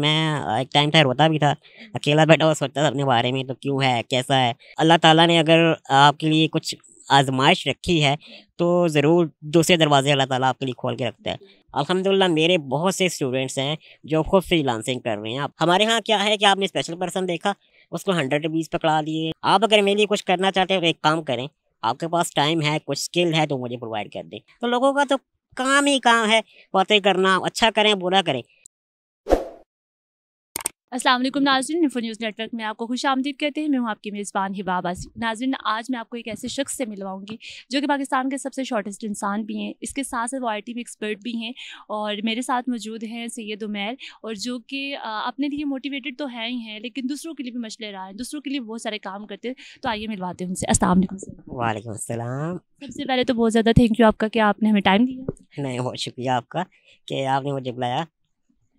मैं एक टाइम था रोता भी था अकेला बैठा हुआ सोचता था अपने बारे में तो क्यों है कैसा है अल्लाह ताला ने अगर आपके लिए कुछ आजमाइश रखी है तो ज़रूर दूसरे दरवाजे अल्लाह ताला आपके लिए खोल के रखता है अल्हम्दुलिल्लाह मेरे बहुत से स्टूडेंट्स हैं जो खुद फ्री लांसिंग कर रहे हैं आप हमारे यहाँ क्या है कि आपने स्पेशल पर्सन देखा उसको हंड्रेड रुपीज़ पकड़ा दिए आप अगर मेरे लिए कुछ करना चाहते हो तो एक काम करें आपके पास टाइम है कुछ स्किल है तो मुझे प्रोवाइड कर दें तो लोगों का तो काम ही काम है बातें करना अच्छा करें बुरा करें Aslam Nazran info news network में आपको खुश आमदीद कहते हैं मैं हूँ आपकी मेज़बान हिबाब आसिफ नाजरन आज मैं आपको एक ऐसे शख्स से मिलवाऊंगी जो कि पाकिस्तान के सबसे शॉर्टेस्ट इंसान भी हैं इसके साथ साथ वो आई टी में एक्सपर्ट भी हैं और मेरे साथ मौजूद हैं सैद उमैर और जो कि अपने लिए मोटिवेटेड तो हैं ही हैं लेकिन दूसरों के लिए भी मशले रहा है दूसरों के लिए बहुत सारे काम करते हैं तो आइए मिलवाते हैं उनसे असल वालेकुम सबसे पहले तो बहुत ज़्यादा थैंक यू आपका कि आपने हमें टाइम दिया नहीं बहुत शुक्रिया आपका कि आपने मुझे बुलाया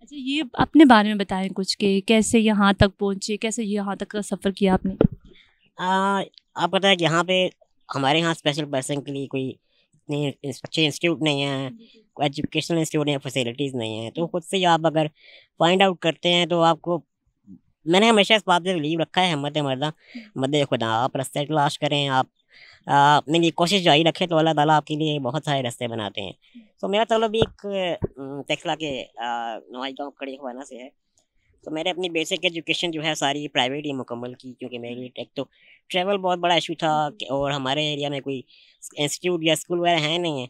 अच्छा ये अपने बारे में बताएं कुछ के कैसे यहाँ तक पहुँचे कैसे यहाँ तक का सफ़र किया आपने आ, आप पता है यहाँ पे हमारे यहाँ स्पेशल पर्सन के लिए कोई इतने अच्छे इंस्टीट्यूट नहीं है कोई एजुकेशनल इंस्टीट्यूट नहीं है फैसिलिटीज़ नहीं है तो खुद से आप अगर फाइंड आउट करते हैं तो आपको मैंने हमेशा इस बात से बिलीव रखा है हिम्मत मरदा मद खुदा आप रस्ते तलाश करें आप अपने लिए कोशिश जारी रखें तो अल्लाह ताला आपके लिए बहुत सारे रास्ते बनाते हैं तो मेरा तलब भी एक टेक्सला के नवाई गाँव खड़ी हवाना से है तो मैंने अपनी बेसिक एजुकेशन जो है सारी प्राइवेट ही मुकम्मल की क्योंकि मेरे लिए एक तो ट्रैवल बहुत बड़ा इशू था हम्म। और हमारे एरिया में कोई इंस्टीट्यूट या स्कूल वगैरह हैं नहीं है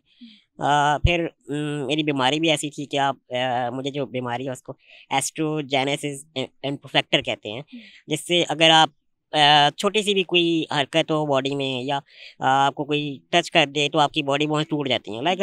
आ, फिर न, मेरी बीमारी भी ऐसी थी कि आप आ, मुझे जो बीमारी है उसको एस्ट्रोजेनेसिस इम्परफेक्टर कहते हैं हम्म। जिससे अगर आप छोटी सी भी कोई हरकत हो बॉडी में या आपको कोई टच कर दे तो आपकी बॉडी बोन्स टूट जाती हैं लाइक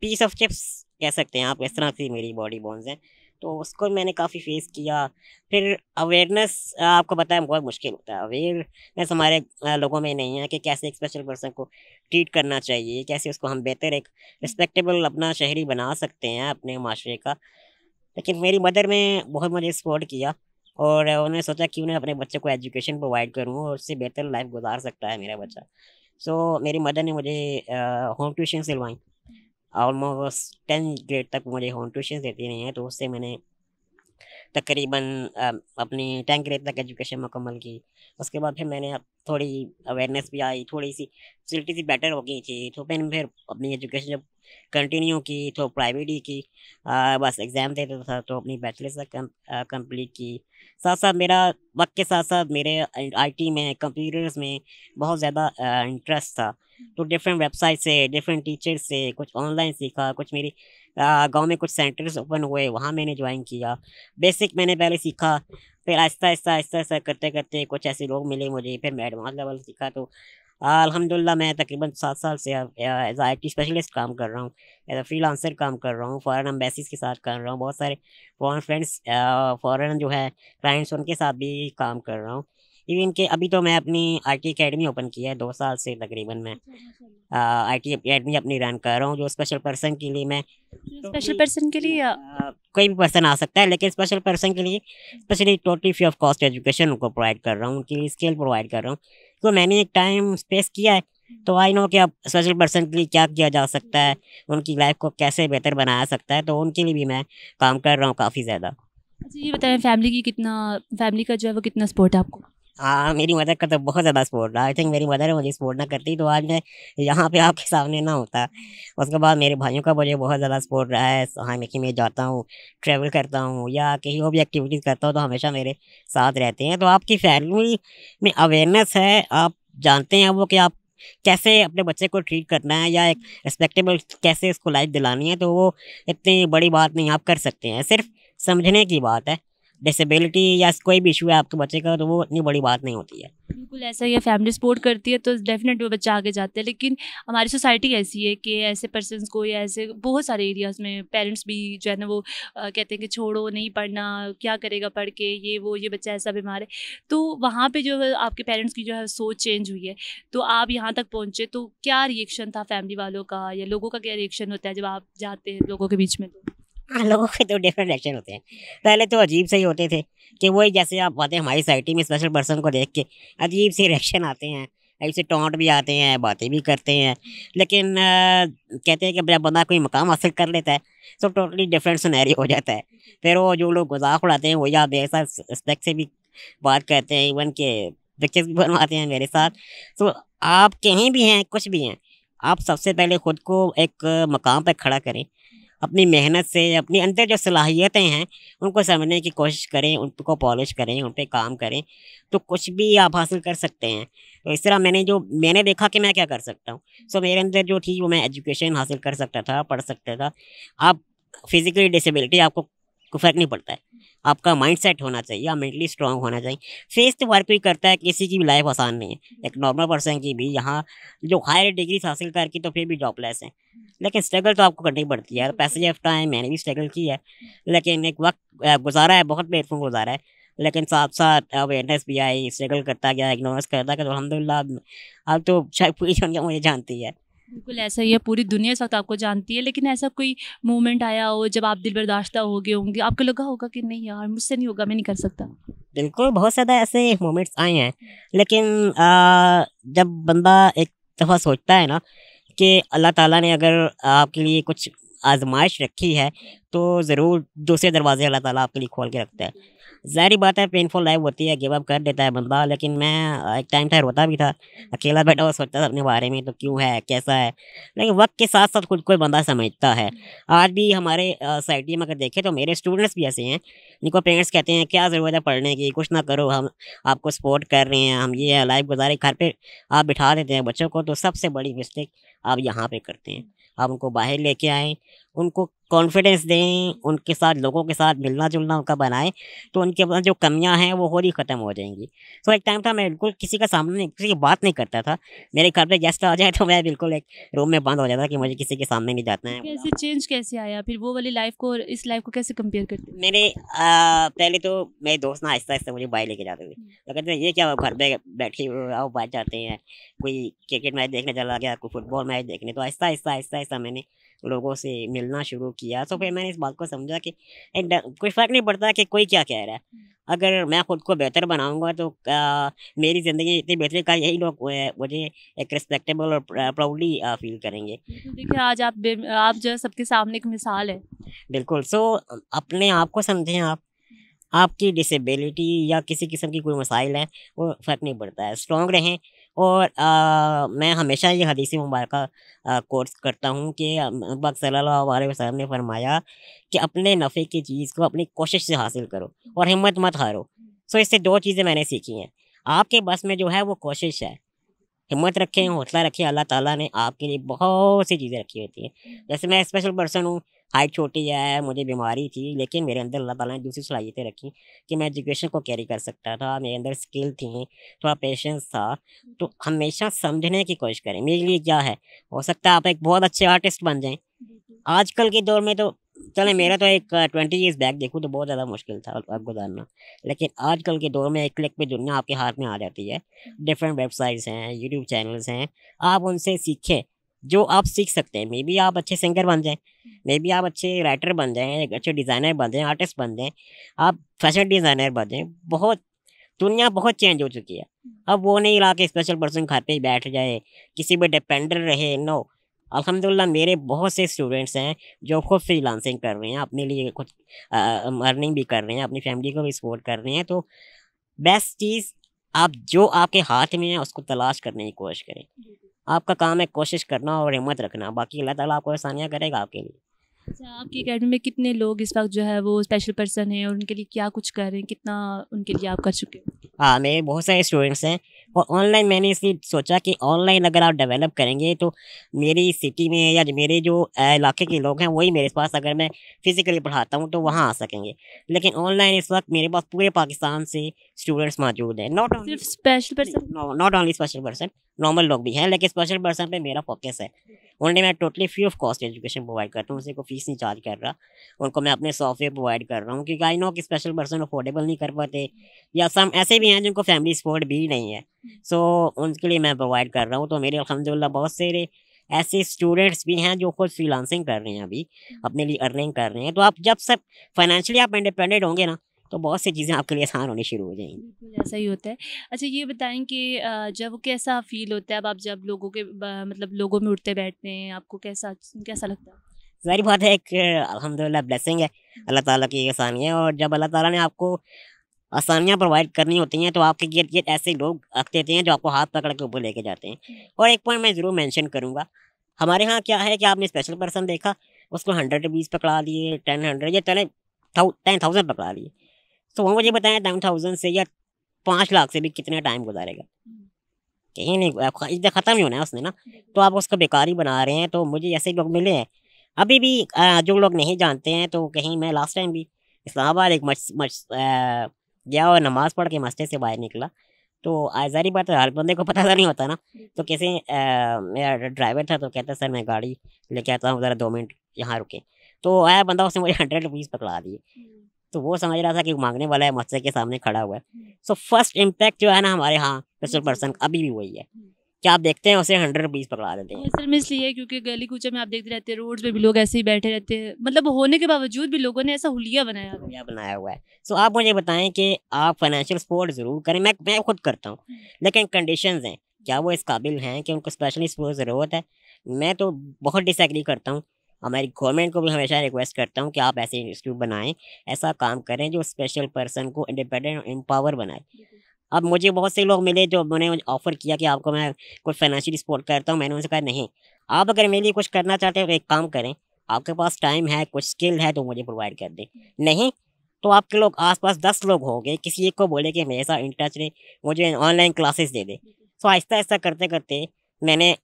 पीस ऑफ चिप्स कह सकते हैं आप इस तरह की मेरी बॉडी बोन्स हैं तो उसको मैंने काफ़ी फेस किया फिर अवेयरनेस आपको बताया बहुत मुश्किल होता है अवेयरनेस हमारे लोगों में नहीं है कि कैसे एक स्पेशल पर्सन को ट्रीट करना चाहिए कैसे उसको हम बेहतर एक रिस्पेक्टेबल अपना शहरी बना सकते हैं अपने माशरे का लेकिन मेरी मदर ने बहुत मुझे सपोर्ट किया और उन्होंने सोचा क्यों ना अपने बच्चे को एजुकेशन प्रोवाइड करूँ और उससे बेहतर लाइफ गुजार सकता है मेरा बच्चा सो so, मेरी मदर ने मुझे होम ट्यूशन सिलवाई ऑलमोस्ट टेंथ ग्रेड तक मुझे होम ट्यूशन देती नहीं हैं तो उससे मैंने तकरीबन अपनी टेंथ ग्रेड तक एजुकेशन मुकम्मल की उसके बाद फिर मैंने थोड़ी अवेयरनेस भी आई थोड़ी सी फैसिलिटी सी बेटर हो गई थी तो फिर फिर अपनी एजुकेशन जब कंटिन्यू की तो प्राइवेट ही की आ, बस एग्ज़ाम देता था तो अपनी बैचलर्स तक कंप्लीट की साथ साथ मेरा वक्त के साथ साथ मेरे आईटी में कंप्यूटर्स में बहुत ज़्यादा इंटरेस्ट था तो डिफरेंट वेबसाइट से डिफरेंट टीचर्स से कुछ ऑनलाइन सीखा कुछ मेरी गांव में कुछ सेंटर्स ओपन हुए वहाँ मैंने ज्वाइन किया बेसिक मैंने पहले सीखा फिर आहिस्ता आहिस्ता आहिस्ता आहिस्ता करते करते कुछ ऐसे लोग मिले मुझे फिर मैं एडवांस लेवल सीखा तो अलहमदिल्ला मैं तकरीबन सात साल से एज आई टी स्पेशलिस्ट काम कर रहा हूँ एज अ फ्री लांसर काम कर रहा हूँ फ़ॉरन एम्बेसीज के साथ कर रहा हूँ बहुत सारे फ़ॉरन फ्रेंड्स फ़ॉरन जो है क्लाइंट्स उनके साथ भी काम कर रहा हूँ इवन के अभी तो मैं अपनी आई टी अकेडमी ओपन किया है दो साल से तकरीबन मैं अच्छा, अच्छा, अच्छा। आई टी अकेडमी अपनी रन कर रहा हूँ जो स्पेशल पर्सन के लिए मैं स्पेशल तो पर्सन के लिए आ, कोई भी पर्सन आ सकता है लेकिन स्पेशल पर्सन के लिए specially totally free of cost education उनको प्रोवाइड कर रहा हूँ उनके लिए स्किल प्रोवाइड कर रहा हूँ तो मैंने एक टाइम स्पेस किया है तो आई नो कि अब स्पेशल पर्सन के लिए क्या किया जा सकता है उनकी लाइफ को कैसे बेहतर बनाया सकता है तो उनके लिए भी मैं काम कर रहा हूँ काफ़ी ज़्यादा अच्छा ये बताएं फैमिली की कितना फैमिली का जो है वो कितना सपोर्ट है आपको हाँ मेरी मदर का तो बहुत ज़्यादा सपोर्ट रहा आई थिंक मेरी मदर मुझे सपोर्ट ना करती तो आज मैं यहाँ पे आपके सामने ना होता उसके बाद मेरे भाइयों का मुझे बहुत ज़्यादा सपोर्ट रहा है हाँ मैं कि मैं जाता हूँ ट्रैवल करता हूँ या कहीं और भी एक्टिविटीज़ करता हूँ तो हमेशा मेरे साथ रहते हैं तो आपकी फैमिली में अवेयरनेस है आप जानते हैं वो कि आप कैसे अपने बच्चे को ट्रीट करना है या एक रिस्पेक्टेबल कैसे उसको लाइफ दिलानी है तो वो इतनी बड़ी बात नहीं आप कर सकते हैं सिर्फ समझने की बात है डिसेबिलिटी या कोई भी इशू है आपके बच्चे का तो वो इतनी बड़ी बात नहीं होती है बिल्कुल ऐसा ही फैमिली सपोर्ट करती है तो डेफिनेट वो बच्चा आगे जाते हैं लेकिन हमारी सोसाइटी ऐसी है कि ऐसे पर्सन को या ऐसे बहुत सारे एरियाज़ में पेरेंट्स भी जो है ना वो आ, कहते हैं कि छोड़ो नहीं पढ़ना क्या करेगा पढ़ के ये वो ये बच्चा ऐसा बीमार है तो वहाँ पर जो है आपके पेरेंट्स की जो है सोच चेंज हुई है तो आप यहाँ तक पहुँचे तो क्या रिएक्शन था फैमिली वालों का या लोगों का क्या रिएक्शन होता है जब आप जाते हैं लोगों के बीच में तो हाँ, लोगों के तो डिफरेंट एक्शन होते हैं पहले तो अजीब से ही होते थे कि वही जैसे आप बातें हमारी सोसाइटी में स्पेशल पर्सन को देख के अजीब से रिएक्शन आते हैं ऐसे टॉन्ट भी आते हैं बातें भी करते हैं लेकिन आ, कहते हैं कि जब बंदा कोई मकाम हासिल कर लेता है तो टोटली डिफरेंट सुनहरी हो जाता है फिर वो जो लोग मजाक उड़ाते हैं वही आप मेरे साथ रिस्पेक्ट से भी बात करते हैं इवन के पिक्चर्स भी बनवाते हैं मेरे साथ तो आप कहीं भी हैं कुछ भी हैं आप सबसे पहले ख़ुद को एक मकाम पर खड़ा करें अपनी मेहनत से अपनी अंदर जो सलाहियतें हैं उनको समझने की कोशिश करें उनको पॉलिश करें उन पर काम करें तो कुछ भी आप हासिल कर सकते हैं तो इस तरह मैंने जो मैंने देखा कि मैं क्या कर सकता हूँ सो मेरे अंदर जो थी वो मैं एजुकेशन हासिल कर सकता था पढ़ सकता था आप फिज़िकली डिसेबिलिटी आपको फ़र्क नहीं पड़ता है आपका माइंड सेट होना चाहिए या मेंटली स्ट्रांग होना चाहिए फेस तो हर कोई करता है किसी की भी लाइफ आसान नहीं है एक नॉर्मल पर्सन की भी यहाँ जो हायर डिग्रीज हासिल करके तो फिर भी जॉबलेस है लेकिन स्ट्रगल तो आपको करनी पड़ती है यार पैसे ऑफ टाइम मैंने भी स्ट्रगल की है लेकिन एक वक्त गुजारा है बहुत प्लेटफॉर्म गुजारा है लेकिन साथ साथ अवेयरनेस भी आई स्ट्रगल करता गया इग्नोरेंस करता गया तो अलहमदिल्ला अब तो शायद पूरी मुझे जानती है बिल्कुल ऐसा ही है पूरी दुनिया इस वक्त आपको जानती है लेकिन ऐसा कोई मोमेंट आया हो जब आप दिल बर्दाश्ता हो गए होंगे आपको लगा होगा कि नहीं यार मुझसे नहीं होगा मैं नहीं कर सकता बिल्कुल बहुत ज़्यादा ऐसे मोमेंट्स आए हैं हम्म। लेकिन आ, जब बंदा एक दफ़ा सोचता है ना कि अल्लाह ताला ने अगर आपके लिए कुछ आजमाइश रखी है तो ज़रूर दूसरे दरवाजे अल्लाह ताला आपके लिए खोल के रखता है जारी बात है पेनफुल लाइफ होती है गिवअप कर देता है बंदा लेकिन मैं एक टाइम था रोता भी था अकेला बैठा हुआ सोचता था अपने बारे में तो क्यों है कैसा है लेकिन वक्त के साथ साथ खुद को बंदा समझता है आज भी हमारे सोसाइटी में अगर देखें तो मेरे स्टूडेंट्स भी ऐसे हैं जिनको पेरेंट्स कहते हैं क्या ज़रूरत है पढ़ने की कुछ ना करो हम आपको सपोर्ट कर रहे हैं हम ये लाइफ गुजारे घर पर आप बिठा देते हैं बच्चों को तो सबसे बड़ी मिस्टेक आप यहाँ पर करते हैं आप उनको बाहर लेके आएँ उनको कॉन्फिडेंस दें उनके साथ लोगों के साथ मिलना जुलना उनका बनाएं तो उनके पास जो कमियां हैं वो हो रही ख़त्म हो जाएंगी तो एक टाइम था मैं बिल्कुल किसी का सामने किसी की बात नहीं करता था मेरे घर पे गेस्ट आ जाए तो मैं बिल्कुल एक रूम में बंद हो जाता कि मुझे किसी के सामने नहीं जाता है कैसे चेंज कैसे आया फिर वो वाली लाइफ को इस लाइफ को कैसे कंपेयर करते मेरे आ, पहले तो मेरे दोस्त ना आहिस्ता आहिस्ता मुझे बाई लेके जाते थे हम्म। तो कहते ये क्या घर पर बैठे आओ बाहर जाते हैं कोई क्रिकेट मैच देखने चला गया कोई फुटबॉल मैच देखने तो आहिस्ता आहिस्ता आहिस्ता आहिस्ता मैंने लोगों से मिलना शुरू किया तो फिर मैंने इस बात को समझा कि कोई फ़र्क नहीं पड़ता कि कोई क्या कह रहा है अगर मैं ख़ुद को बेहतर बनाऊंगा तो आ, मेरी ज़िंदगी इतनी बेहतर का यही लोग मुझे एक रिस्पेक्टेबल और प्राउडली फील करेंगे देखिए आज आप आप जो है सबके सामने एक मिसाल है बिल्कुल सो अपने आप को समझें आप आपकी डिसेबिलिटी या किसी किस्म की कोई मसाइल है वो फ़र्क नहीं पड़ता है स्ट्रॉन्ग रहें और आ, मैं हमेशा ये हदीस मुबारक कोर्स करता हूँ कि अब्बाक सल्ला ने फरमाया कि अपने नफ़े की चीज़ को अपनी कोशिश से हासिल करो और हिम्मत मत हारो सो इससे दो चीज़ें मैंने सीखी हैं आपके बस में जो है वो कोशिश है हिम्मत रखें हौसला रखें अल्लाह ताला ने आपके लिए बहुत सी चीज़ें रखी होती हैं जैसे मैं स्पेशल पर्सन हूँ हाइट छोटी है मुझे बीमारी थी लेकिन मेरे अंदर अल्लाह ताला ने दूसरी सलाहियतें रखी कि मैं एजुकेशन को कैरी कर सकता था मेरे अंदर स्किल थी थोड़ा पेशेंस था तो हमेशा समझने की कोशिश करें मेरे लिए क्या है हो सकता है आप एक बहुत अच्छे आर्टिस्ट बन जाएं आजकल के दौर में तो चले मेरा तो एक ट्वेंटी ईयर्स बैक देखूँ तो बहुत ज़्यादा मुश्किल था अब गुजारना लेकिन आजकल के दौर में एक क्लिक पे दुनिया आपके हाथ में आ जाती है डिफरेंट वेबसाइट्स हैं यूट्यूब चैनल्स हैं आप उनसे सीखें जो आप सीख सकते हैं मे बी आप अच्छे सिंगर बन जाएं मे हम्म। बी आप अच्छे राइटर बन जाएं अच्छे डिज़ाइनर बन जाएं आर्टिस्ट बन जाएं आप फैशन डिज़ाइनर बन जाएं बहुत दुनिया बहुत चेंज हो चुकी है हम्म। अब वो नहीं ला स्पेशल पर्सन घर पर बैठ जाए किसी पर डिपेंडर रहे नो अलहमदिल्ला मेरे बहुत से स्टूडेंट्स हैं जो खुद लांसिंग कर रहे हैं अपने लिए खुद अर्निंग भी कर रहे हैं अपनी फैमिली को भी सपोर्ट कर रहे हैं तो बेस्ट चीज़ आप जो आपके हाथ में है उसको तलाश करने की कोशिश करें आपका काम है कोशिश करना और हिम्मत रखना बाकी अल्लाह ताला आपको आसानियाँ करेगा आपके लिए अच्छा आपकी अकेडमी में कितने लोग इस वक्त जो है वो स्पेशल पर्सन हैं और उनके लिए क्या कुछ कर रहे हैं कितना उनके लिए आप कर चुके हैं हाँ मेरे बहुत सारे स्टूडेंट्स हैं और ऑनलाइन मैंने इसलिए सोचा कि ऑनलाइन अगर आप डेवलप करेंगे तो मेरी सिटी में या मेरे जो इलाके के लोग हैं वही मेरे पास अगर मैं फ़िज़िकली पढ़ाता हूँ तो वहाँ आ सकेंगे लेकिन ऑनलाइन इस वक्त मेरे पास पूरे पाकिस्तान से स्टूडेंट्स मौजूद हैं not only special person not only special person normal लोग भी हैं लेकिन स्पेशल पर्सन पर मेरा फोकस है उन्होंने मैं totally free of cost education provide करता हूँ उनसे को फीस नहीं चार्ज कर रहा उनको मैं अपने सॉफ्टवेयर प्रोवाइड कर रहा हूँ क्योंकि आई नो कि स्पेशल पर्सन अफोर्डेबल नहीं कर पाते या सम ऐसे भी हैं जिनको फैमिली सपोर्ट भी नहीं है सो so, उनके लिए मैं प्रोवाइड कर रहा हूँ तो मेरे अलहमदिल्ला बहुत से ऐसे स्टूडेंट्स भी हैं जो खुद फ्रीलांसिंग कर रहे हैं अभी अपने लिए अर्निंग कर रहे हैं तो आप जब सब फाइनेंशियली आप इंडिपेंडेंट होंगे ना तो बहुत सी चीज़ें आपके लिए आसान होनी शुरू हो जाएंगी ऐसा ही होता है अच्छा ये बताएं कि जब कैसा फील होता है अब आप जब लोगों के मतलब लोगों में उठते बैठते हैं आपको कैसा कैसा लगता है जारी बात है एक अलहमदिल्ला ब्लेसिंग है हम्म। अल्लाह ताला की आसानी है और जब अल्लाह ताला ने आपको आसानियाँ प्रोवाइड करनी होती हैं तो आपके गिर गिर ऐसे लोग रख देते हैं जो आपको हाथ पकड़ के ऊपर लेके जाते हैं हम्म। और एक पॉइंट मैं ज़रूर मेंशन करूँगा हमारे यहाँ क्या है कि आपने स्पेशल पर्सन देखा उसको हंड्रेड रुपीज़ पकड़ा दिए टेन हंड्रेड या टेन टेन थाउजेंड पकड़ा दिए तो वो मुझे बताया टेन थाउजेंड से या पाँच लाख से भी कितना टाइम गुजारेगा कहीं नहीं ख़त्म ही होना है उसने ना तो आप उसको बेकार ही बना रहे हैं तो मुझे ऐसे लोग मिले हैं अभी भी जो लोग नहीं जानते हैं तो कहीं मैं लास्ट टाइम भी इस्लामाबाद एक मच मच गया और नमाज़ पढ़ के मस्जिद से बाहर निकला तो जारी बात है हर बंदे को पता तो नहीं होता ना तो कैसे मेरा ड्राइवर था तो कहता सर मैं गाड़ी लेके आता हूँ ज़रा दो मिनट यहाँ रुके तो आया बंदा उसने मुझे हंड्रेड रुपीज़ पकड़ा दिए तो वो समझ रहा था कि मांगने वाला है मुझसे के सामने खड़ा हुआ है सो फर्स्ट इम्पैक्ट जो है ना हमारे यहाँ स्पेशल पर्सन अभी भी वही है हम्म। क्या आप देखते हैं उसे हंड्रेड रुपीज़ पकड़ा देते हैं सर में इसलिए क्योंकि गली कूचे में आप देखते रहते हैं रोड पे भी लोग ऐसे ही बैठे रहते हैं मतलब होने के बावजूद भी लोगों ने ऐसा हुलिया बनाया हुलिया बनाया हुआ है सो आप मुझे बताएं कि आप फाइनेंशियल सपोर्ट ज़रूर करें मैं मैं खुद करता हूँ हम्म। लेकिन कंडीशन हैं क्या वो इस काबिल हैं कि उनको स्पेशली सपोर्ट ज़रूरत है मैं तो बहुत डिसग्री करता हूँ हमारी गवर्नमेंट को भी हमेशा रिक्वेस्ट करता हूँ कि आप ऐसे इंस्टीट्यूट बनाएं ऐसा काम करें जो स्पेशल पर्सन को इंडिपेंडेंट और एम्पावर बनाए अब मुझे बहुत से लोग मिले जो उन्होंने ऑफर किया कि आपको मैं कुछ फाइनेंशियल सपोर्ट करता हूँ मैंने उनसे कहा नहीं आप अगर मेरे लिए कुछ करना चाहते हो तो एक काम करें आपके पास टाइम है कुछ स्किल है तो मुझे प्रोवाइड कर दें हम्म। नहीं तो आपके लोग आसपास दस लोग होंगे किसी एक को बोले कि मेरे साथ इन टच रहे मुझे ऑनलाइन क्लासेस दे दे सो आहिस्ता आहिस्ता करते करते मैंने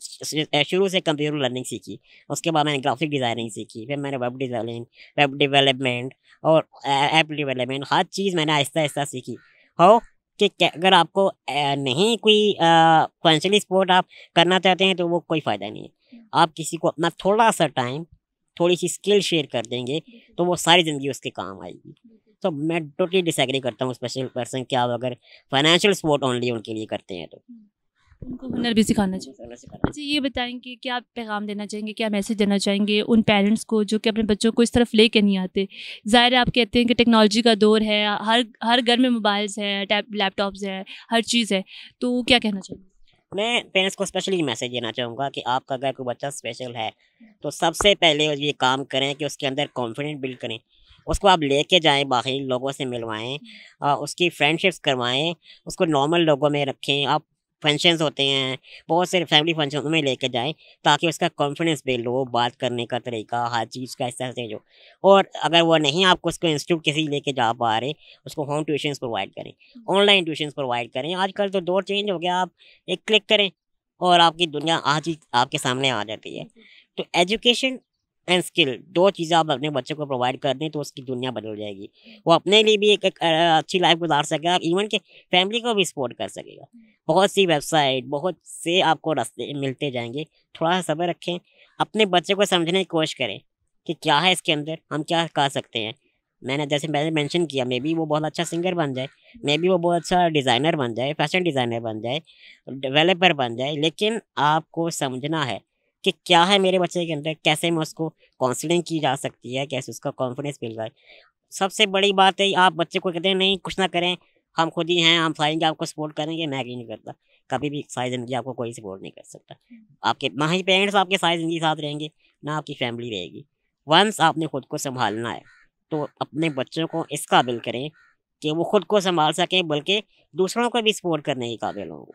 शुरू से कंप्यूटर लर्निंग सीखी उसके बाद मैंने ग्राफिक डिज़ाइनिंग सीखी फिर मैंने वेब डिज़ाइनिंग वेब डेवलपमेंट और ऐप डेवलपमेंट हर चीज़ मैंने आहिस्ता आहिस्ता सीखी हो कि अगर आपको नहीं कोई फाइनेंशली सपोर्ट आप करना चाहते हैं तो वो कोई फ़ायदा नहीं है आप किसी को अपना थोड़ा सा टाइम थोड़ी सी स्किल शेयर कर देंगे तो वो सारी ज़िंदगी उसके काम आएगी तो मैं टोटली डिसग्री करता हूँ स्पेशल पर्सन कि आप अगर फाइनेंशियल सपोर्ट ओनली उनके लिए करते हैं तो उनको हुनर भी सिखाना चाहिए अच्छा ये बताएं कि क्या आप पैगाम देना चाहेंगे क्या मैसेज देना चाहेंगे उन पेरेंट्स को जो कि अपने बच्चों को इस तरफ ले के नहीं आते ज़ाहिर आप कहते हैं कि टेक्नोलॉजी का दौर है हर हर घर में मोबाइल्स हैं लैपटॉप्स है हर चीज़ है तो क्या कहना चाहेंगे मैं पेरेंट्स को स्पेशली मैसेज देना चाहूँगा कि आपका अगर कोई बच्चा स्पेशल है तो सबसे पहले ये काम करें कि उसके अंदर कॉन्फिडेंट बिल्ड करें उसको आप लेके जाएं बाकी लोगों से मिलवाएं उसकी फ्रेंडशिप्स करवाएं उसको नॉर्मल लोगों में रखें आप फंक्शंस होते हैं बहुत सारे फैमिली फंक्शन में लेके जाए ताकि उसका कॉन्फिडेंस बिल्ड हो बात करने का तरीका हर चीज़ का ऐसा से जो और अगर वो नहीं आपको उसको इंस्टीट्यूट किसी लेके जा पा रहे उसको होम ट्यूशन प्रोवाइड करें ऑनलाइन ट्यूशन प्रोवाइड करें आजकल तो दौर चेंज हो गया आप एक क्लिक करें और आपकी दुनिया आज ही आपके सामने आ जाती है तो एजुकेशन एंड स्किल दो चीज़ें आप अपने बच्चे को प्रोवाइड कर दें तो उसकी दुनिया बदल जाएगी वो अपने लिए भी एक, एक अच्छी लाइफ गुजार सकेगा और इवन के फैमिली को भी सपोर्ट कर सकेगा बहुत सी वेबसाइट बहुत से आपको रास्ते मिलते जाएंगे थोड़ा सा सब्र रखें अपने बच्चे को समझने की कोशिश करें कि क्या है इसके अंदर हम क्या कर सकते हैं मैंने जैसे मैंने मेंशन किया मे बी वो बहुत अच्छा सिंगर बन जाए मे बी वो बहुत अच्छा डिज़ाइनर बन जाए फैशन डिज़ाइनर बन जाए डेवलपर बन जाए लेकिन आपको समझना है कि क्या है मेरे बच्चे के अंदर कैसे मैं उसको काउंसलिंग की जा सकती है कैसे उसका कॉन्फिडेंस मिल रहा है सबसे बड़ी बात है आप बच्चे को कहते हैं नहीं कुछ ना करें हम खुद ही हैं हम फाइन आपको सपोर्ट करेंगे मैं नहीं करता कभी भी सारी ज़िंदगी आपको कोई सपोर्ट नहीं कर सकता आपके ना ही पेरेंट्स आपके सारी ज़िंदगी साथ रहेंगे ना आपकी फैमिली रहेगी वंस आपने खुद को संभालना है तो अपने बच्चों को इस काबिल करें कि वो खुद को संभाल सकें बल्कि दूसरों को भी सपोर्ट करने के काबिल होंगे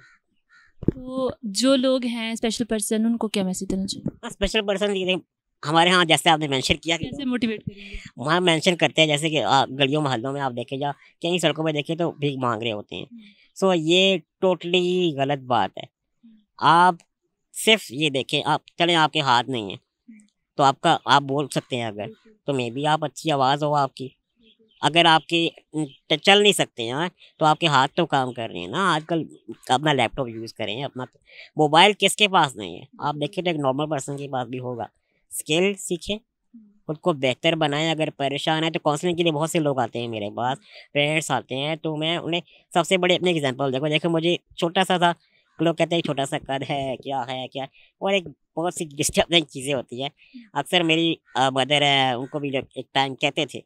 तो जो लोग हैं स्पेशल पर्सन उनको क्या मैसेज देना चाहिए स्पेशल हाँ, पर्सन हमारे यहाँ जैसे आपने मेंशन किया कैसे मोटिवेट वहाँ मेंशन करते हैं जैसे कि गलियों मोहल्लों में आप देखें या कहीं सड़कों में देखें तो भीख मांग रहे होते हैं सो हम्म। so, ये टोटली गलत बात है हम्म। आप सिर्फ ये देखें आप चलें आपके हाथ नहीं है हम्म। तो आपका आप बोल सकते हैं अगर तो मे बी आप अच्छी आवाज़ हो आपकी अगर आपके चल नहीं सकते हैं तो आपके हाथ तो काम कर रहे हैं ना आजकल अपना लैपटॉप यूज़ करें अपना तो, मोबाइल किसके पास नहीं है आप हम्म। देखें तो एक नॉर्मल पर्सन के पास भी होगा स्किल सीखें हम्म। खुद को बेहतर बनाएं अगर परेशान है तो काउंसलिंग के लिए बहुत से लोग आते हैं मेरे पास पेरेंट्स आते हैं तो मैं उन्हें सबसे बड़े अपने एग्जाम्पल देखो देखो मुझे छोटा सा था लोग कहते हैं छोटा सा कद है क्या है क्या और एक बहुत सी डिस्टर्बिंग चीज़ें होती हैं हम्म। अक्सर मेरी मदर है उनको भी एक टाइम कहते थे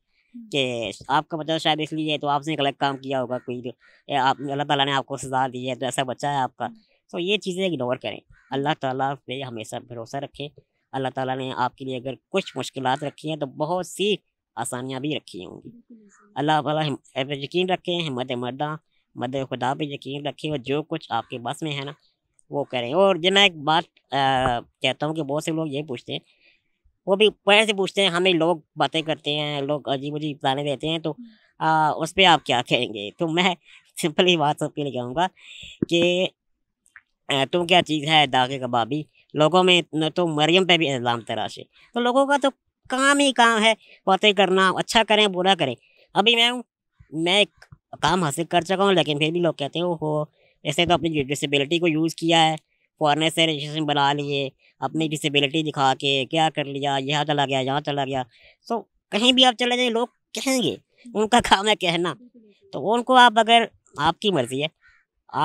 कि आपका बच्चा मतलब शायद इसलिए तो आपने गलत काम किया होगा कोई आप अल्लाह ताला ने आपको सजा दी है तो ऐसा बच्चा है आपका हम्म। तो ये चीज़ें इग्नोर करें अल्लाह ताला पे हमेशा भरोसा रखें अल्लाह ताला ने आपके लिए अगर कुछ मुश्किल रखी हैं तो बहुत सी आसानियाँ भी रखी होंगी अल्लाह ताला पर यकीन रखें हिम्मत मर्दा मद खुदा पर यकीन रखें और जो कुछ आपके बस में है ना वो करें और जो मैं एक बात आ, कहता हूँ कि बहुत से लोग ये पूछते हैं वो भी से पूछते हैं हमें लोग बातें करते हैं लोग अजीब अजीब गाने देते हैं तो हम्म। आ, उस पर आप क्या कहेंगे तो मैं सिंपली ही बात सबके लिए कहूँगा कि तुम क्या चीज़ है दागे कबाबी लोगों में तो मरियम पे भी इल्ज़ाम तराशे तो लोगों का तो काम ही काम है बातें करना अच्छा करें बुरा करें अभी मैं हूँ मैं एक काम हासिल कर चुका हूँ लेकिन फिर भी लोग कहते हैं हो ऐसे तो अपनी डिसेबिलिटी को यूज़ किया है फॉरनर से रजिस्ट्रेशन बना लिए अपनी डिसेबिलिटी दिखा के क्या कर लिया यहाँ चला गया यहाँ चला गया सो so, कहीं भी आप चले जाए लोग कहेंगे उनका काम है कहना तो उनको आप अगर आपकी मर्जी है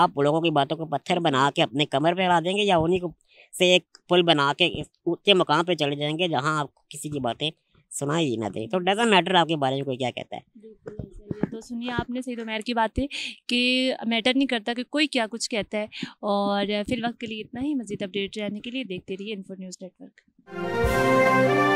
आप लोगों की बातों को पत्थर बना के अपने कमर पर हरा देंगे या उन्हीं को से एक पुल बना के ऊँचे मकाम पर चले जाएंगे जहाँ आपको किसी की बातें सुनाई ही ना दे तो डजेंट मैटर आपके बारे में कोई क्या कहता है तो सुनिए आपने सही तो मैर की बातें कि मैटर नहीं करता कि कोई क्या कुछ कहता है और फिर वक्त के लिए इतना ही मजीद अपडेट रहने के लिए देखते रहिए इन्फो न्यूज़ नेटवर्क